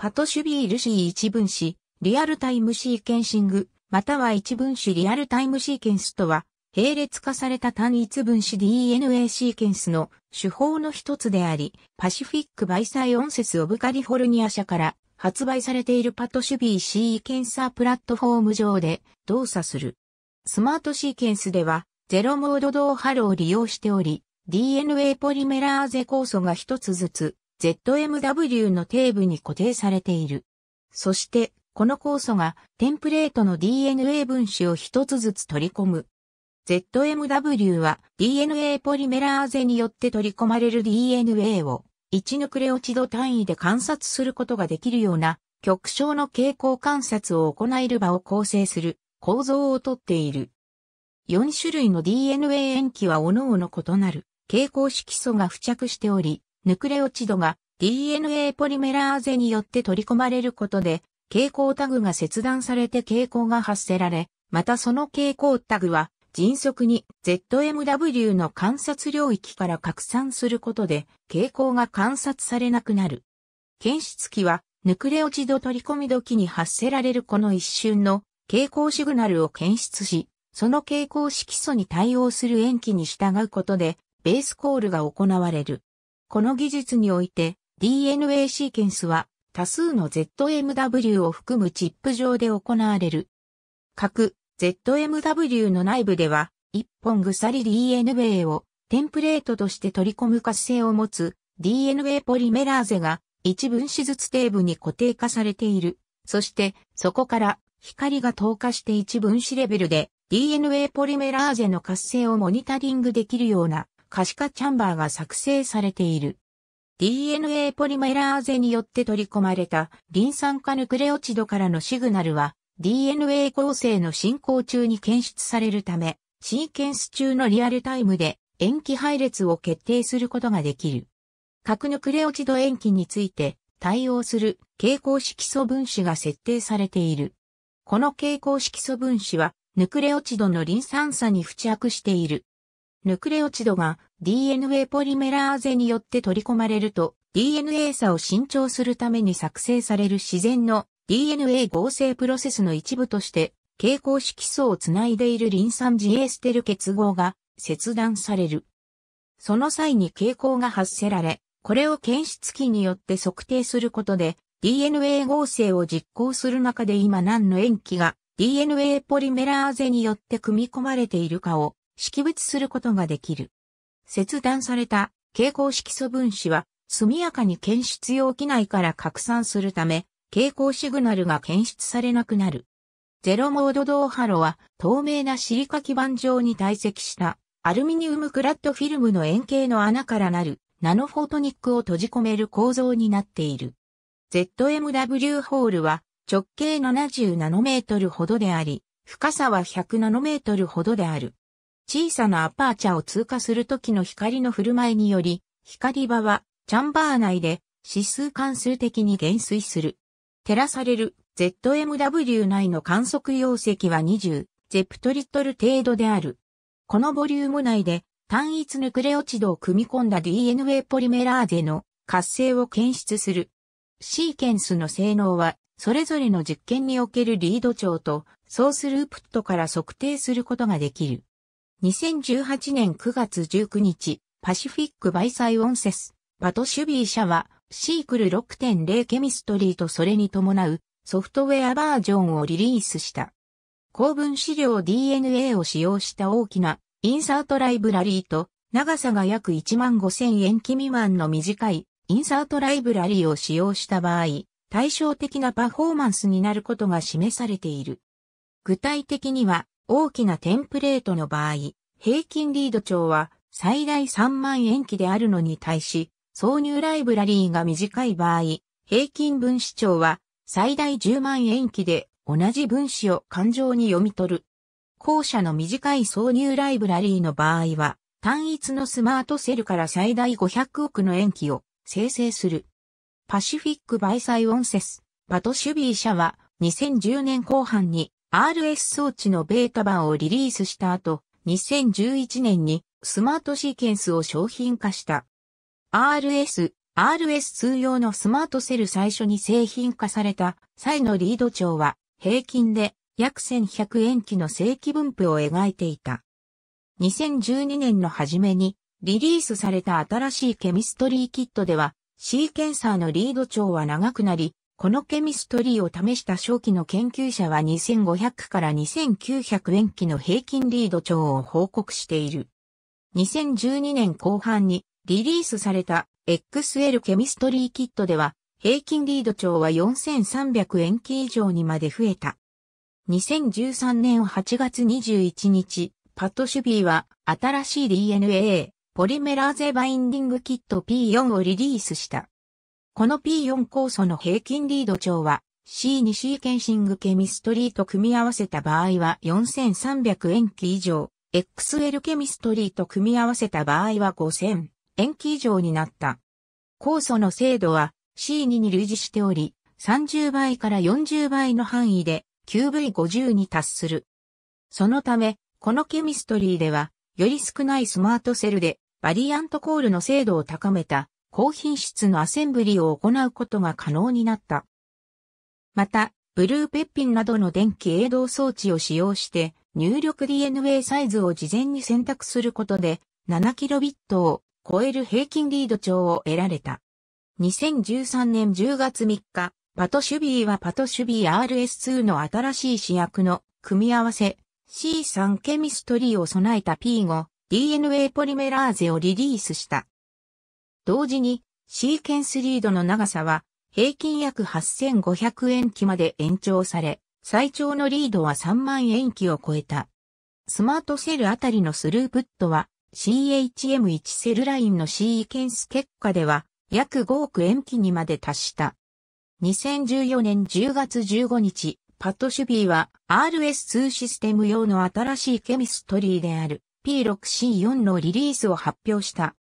パトシュビール C 一分子、リアルタイムシーケンシング、または一分子リアルタイムシーケンスとは、並列化された単一分子 DNA シーケンスの手法の一つであり、パシフィック・バイサイオンセス・オブ・カリフォルニア社から発売されているパトシュビーシーケンサープラットフォーム上で動作する。スマートシーケンスでは、ゼロモード同波炉を利用しており、DNA ポリメラーゼ酵素が一つずつ ZMW の底部に固定されている。そして、この酵素がテンプレートの DNA 分子を一つずつ取り込む。ZMW は DNA ポリメラーゼによって取り込まれる DNA を1ヌクレオチド単位で観察することができるような極小の傾向観察を行える場を構成する構造をとっている。4種類の DNA 塩基は各々異なる傾向色素が付着しており、ヌクレオチドが DNA ポリメラーゼによって取り込まれることで、蛍光タグが切断されて蛍光が発せられ、またその蛍光タグは迅速に ZMW の観察領域から拡散することで蛍光が観察されなくなる。検出器はヌクレオチド取り込み時に発せられるこの一瞬の蛍光シグナルを検出し、その蛍光色素に対応する塩基に従うことでベースコールが行われる。この技術において DNA シーケンスは多数の ZMW を含むチップ上で行われる。各 ZMW の内部では1本ぐさり DNA をテンプレートとして取り込む活性を持つ DNA ポリメラーゼが一分子ずつ底部に固定化されている。そしてそこから光が透過して一分子レベルで DNA ポリメラーゼの活性をモニタリングできるような可視化チャンバーが作成されている。DNA ポリメラーゼによって取り込まれたリン酸化ヌクレオチドからのシグナルは DNA 構成の進行中に検出されるため、シーケンス中のリアルタイムで塩基配列を決定することができる。核ヌクレオチド塩基について対応する蛍光色素分子が設定されている。この蛍光色素分子はヌクレオチドのリン酸差に付着している。ヌクレオチドが DNA ポリメラーゼによって取り込まれると DNA 差を伸長するために作成される自然の DNA 合成プロセスの一部として蛍光色素をつないでいるリン酸ジエステル結合が切断される。その際に蛍光が発せられ、これを検出器によって測定することで DNA 合成を実行する中で今何の塩基が DNA ポリメラーゼによって組み込まれているかを識別することができる。切断された蛍光色素分子は速やかに検出容器内から拡散するため、蛍光シグナルが検出されなくなる。ゼロモード銅ハロは透明なシリカ基板上に堆積したアルミニウムクラッドフィルムの円形の穴からなるナノフォートニックを閉じ込める構造になっている。ZMW ホールは直径70ナノメートルほどであり、深さは100ナノメートルほどである。小さなアパーチャを通過するときの光の振る舞いにより、光場はチャンバー内で指数関数的に減衰する。照らされる ZMW 内の観測容積は20、ゼプトリットル程度である。このボリューム内で単一ヌクレオチドを組み込んだ DNA ポリメラーゼの活性を検出する。シーケンスの性能は、それぞれの実験におけるリード長とソースループットから測定することができる。2018年9月19日、パシフィックバイサイオンセス、パトシュビー社は、シークル6.0ケミストリーとそれに伴うソフトウェアバージョンをリリースした。公文資料 DNA を使用した大きなインサートライブラリーと長さが約1万5000円期未満の短いインサートライブラリーを使用した場合、対照的なパフォーマンスになることが示されている。具体的には大きなテンプレートの場合、平均リード長は最大3万円期であるのに対し、挿入ライブラリーが短い場合、平均分子長は最大10万円期で同じ分子を感情に読み取る。後者の短い挿入ライブラリーの場合は、単一のスマートセルから最大500億の塩基を生成する。パシフィックバイサイオンセス、パトシュビー社は2010年後半に RS 装置のベータ版をリリースした後、2011年にスマートシーケンスを商品化した。RS、RS2 用のスマートセル最初に製品化された際のリード長は平均で約1100円期の正規分布を描いていた。2012年の初めにリリースされた新しいケミストリーキットではシーケンサーのリード長は長くなりこのケミストリーを試した初期の研究者は2500から2900塩基の平均リード長を報告している。2012年後半にリリースされた XL ケミストリーキットでは平均リード長は4300塩基以上にまで増えた。2013年8月21日、パットシュビーは新しい DNA ポリメラーゼバインディングキット P4 をリリースした。この P4 酵素の平均リード長は C2 シーケンシングケミストリーと組み合わせた場合は4300塩基以上、XL ケミストリーと組み合わせた場合は5000塩基以上になった。酵素の精度は C2 に類似しており、30倍から40倍の範囲で QV50 に達する。そのため、このケミストリーでは、より少ないスマートセルで、バリアントコールの精度を高めた高品質のアセンブリを行うことが可能になった。また、ブルーペッピンなどの電気営動装置を使用して入力 DNA サイズを事前に選択することで 7kb を超える平均リード長を得られた。2013年10月3日、パトシュビーはパトシュビー RS2 の新しい試薬の組み合わせ C3 ケミストリーを備えた P5 DNA ポリメラーゼをリリースした。同時に、シーケンスリードの長さは、平均約8500円期まで延長され、最長のリードは3万円期を超えた。スマートセルあたりのスループットは、CHM1 セルラインのシーケンス結果では、約5億円期にまで達した。2014年10月15日、パッドシュビーは RS2 システム用の新しいケミストリーである P6C4 のリリースを発表した。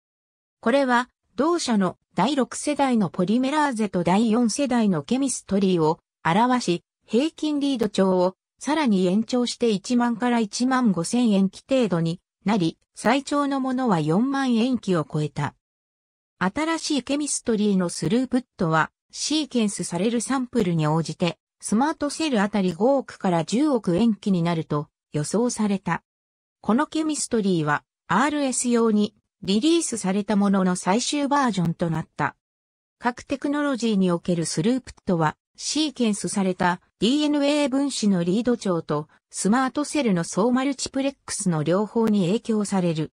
これは同社の第6世代のポリメラーゼと第4世代のケミストリーを表し、平均リード長をさらに延長して1万から1万5千円期程度になり、最長のものは4万円期を超えた。新しいケミストリーのスループットは、シーケンスされるサンプルに応じて、スマートセルあたり5億から10億円期になると予想された。このケミストリーは RS 用にリリースされたものの最終バージョンとなった。各テクノロジーにおけるスループットは、シーケンスされた DNA 分子のリード長とスマートセルの総マルチプレックスの両方に影響される。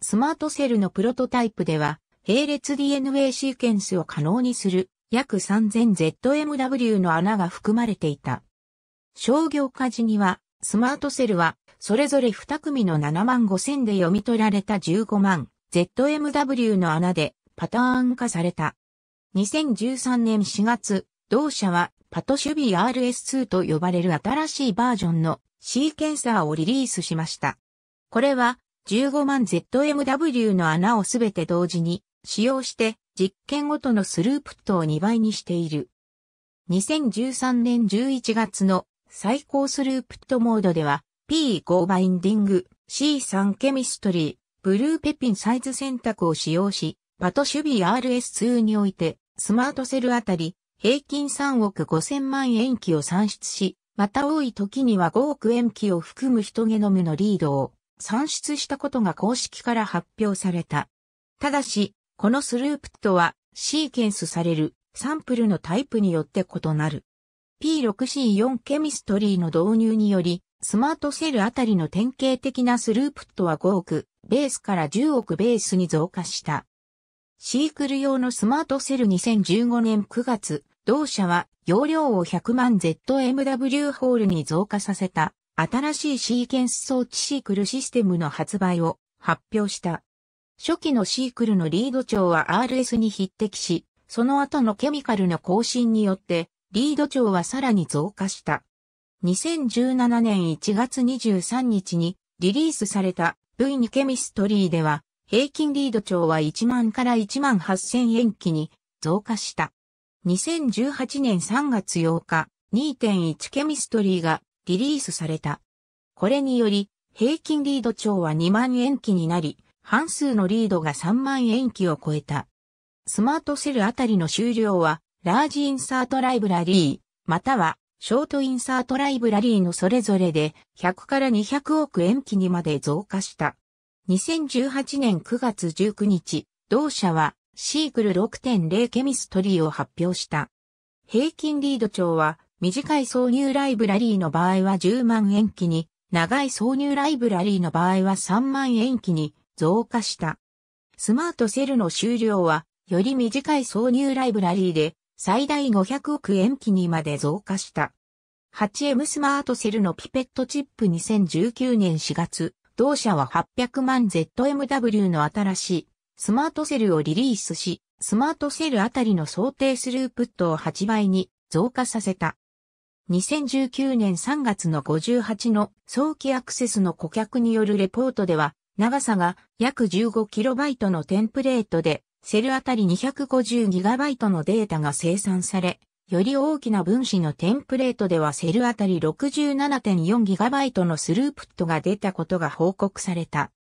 スマートセルのプロトタイプでは、並列 DNA シーケンスを可能にする約 3000ZMW の穴が含まれていた。商業化時には、スマートセルは、それぞれ2組の7万5000で読み取られた15万 ZMW の穴でパターン化された。2013年4月、同社はパトシビー RS2 と呼ばれる新しいバージョンのシーケンサーをリリースしました。これは15万 ZMW の穴をすべて同時に使用して実験ごとのスループットを2倍にしている。2013年11月の最高スループットモードでは P5 バインディング C3 ケミストリーブルーペピンサイズ選択を使用し、パト守備 RS2 において、スマートセルあたり、平均3億5000万円機を算出し、また多い時には5億円機を含む人ゲノムのリードを算出したことが公式から発表された。ただし、このスループとは、シーケンスされるサンプルのタイプによって異なる。P6C4 ケミストリーの導入により、スマートセルあたりの典型的なスループットは5億ベースから10億ベースに増加した。シークル用のスマートセル2015年9月、同社は容量を100万 ZMW ホールに増加させた新しいシーケンス装置シークルシステムの発売を発表した。初期のシークルのリード長は RS に匹敵し、その後のケミカルの更新によってリード長はさらに増加した。2017年1月23日にリリースされた V2 ケミストリーでは平均リード長は1万から1万8000円期に増加した。2018年3月8日2.1ケミストリーがリリースされた。これにより平均リード長は2万円期になり、半数のリードが3万円期を超えた。スマートセルあたりの終了はラージインサートライブラリー、またはショートインサートライブラリーのそれぞれで100から200億円期にまで増加した。2018年9月19日、同社はシークル6.0ケミストリーを発表した。平均リード長は短い挿入ライブラリーの場合は10万円期に、長い挿入ライブラリーの場合は3万円期に増加した。スマートセルの終了は、より短い挿入ライブラリーで最大500億円期にまで増加した。8M スマートセルのピペットチップ2019年4月、同社は800万 ZMW の新しいスマートセルをリリースし、スマートセルあたりの想定スループットを8倍に増加させた。2019年3月の58の早期アクセスの顧客によるレポートでは、長さが約 15KB のテンプレートでセルあたり 250GB のデータが生産され、より大きな分子のテンプレートではセルあたり 67.4GB のスループットが出たことが報告された。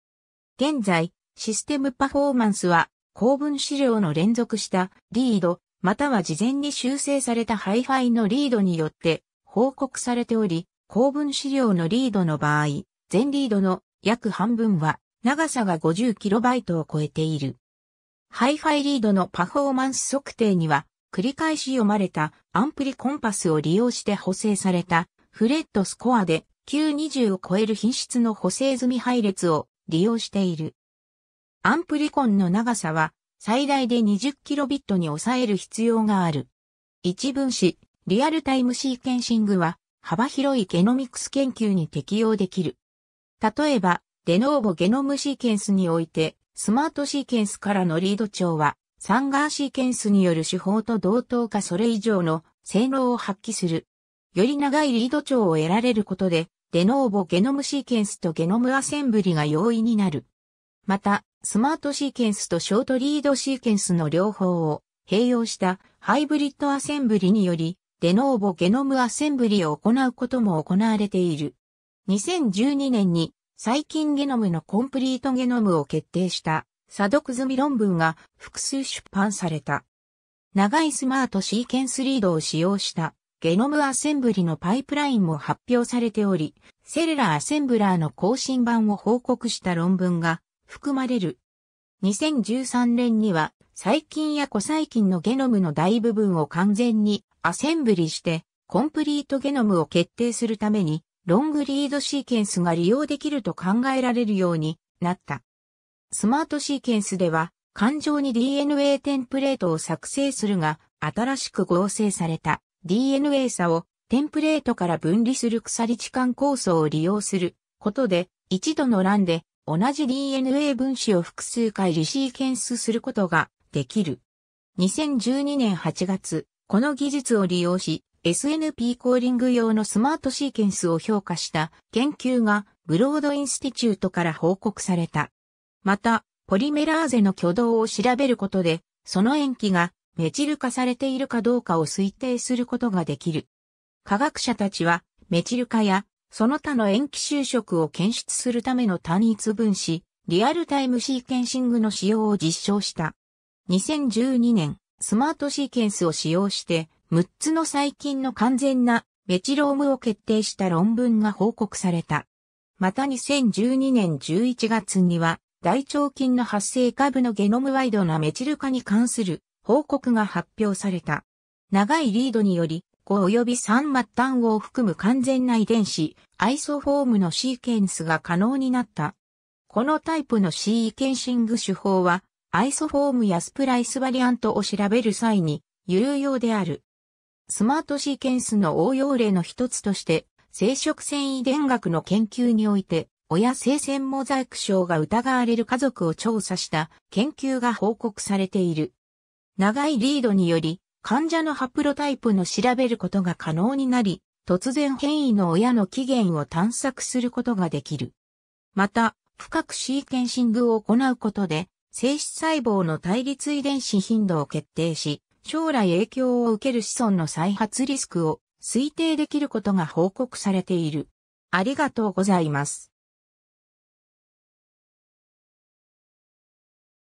現在、システムパフォーマンスは、高分子量の連続したリード、または事前に修正されたハイファイのリードによって報告されており、高分子量のリードの場合、全リードの約半分は長さが 50KB を超えている。ハイファイリードのパフォーマンス測定には、繰り返し読まれたアンプリコンパスを利用して補正されたフレットスコアで Q20 を超える品質の補正済み配列を利用している。アンプリコンの長さは最大で 20kb に抑える必要がある。一分子、リアルタイムシーケンシングは幅広いゲノミクス研究に適用できる。例えば、デノーボゲノムシーケンスにおいて、スマートシーケンスからのリード長は、サンガーシーケンスによる手法と同等かそれ以上の性能を発揮する。より長いリード長を得られることで、デノーボゲノムシーケンスとゲノムアセンブリが容易になる。また、スマートシーケンスとショートリードシーケンスの両方を併用したハイブリッドアセンブリにより、デノーボゲノムアセンブリを行うことも行われている。2012年に細菌ゲノムのコンプリートゲノムを決定した査読済み論文が複数出版された。長いスマートシーケンスリードを使用したゲノムアセンブリのパイプラインも発表されており、セルラーアセンブラーの更新版を報告した論文が含まれる。2013年には細菌や古細菌のゲノムの大部分を完全にアセンブリしてコンプリートゲノムを決定するためにロングリードシーケンスが利用できると考えられるようになった。スマートシーケンスでは、感情に DNA テンプレートを作成するが、新しく合成された DNA 差をテンプレートから分離する鎖置間構想を利用することで、一度の欄で同じ DNA 分子を複数回リシーケンスすることができる。2012年8月、この技術を利用し、SNP コーリング用のスマートシーケンスを評価した研究がブロードインスティチュートから報告された。また、ポリメラーゼの挙動を調べることで、その塩基がメチル化されているかどうかを推定することができる。科学者たちは、メチル化やその他の塩基収縮を検出するための単一分子、リアルタイムシーケンシングの使用を実証した。2012年、スマートシーケンスを使用して、6つの細菌の完全なメチロームを決定した論文が報告された。また2012年11月には、大腸菌の発生株のゲノムワイドなメチル化に関する報告が発表された。長いリードにより、5及び3末端を含む完全な遺伝子、アイソフォームのシーケンスが可能になった。このタイプのシーケンシング手法は、アイソフォームやスプライスバリアントを調べる際に有用である。スマートシーケンスの応用例の一つとして、生殖繊遺伝学の研究において、親性腺モザイク症が疑われる家族を調査した研究が報告されている。長いリードにより、患者のハプロタイプの調べることが可能になり、突然変異の親の起源を探索することができる。また、深くシーケンシングを行うことで、精子細胞の対立遺伝子頻度を決定し、将来影響を受ける子孫の再発リスクを推定できることが報告されている。ありがとうございます。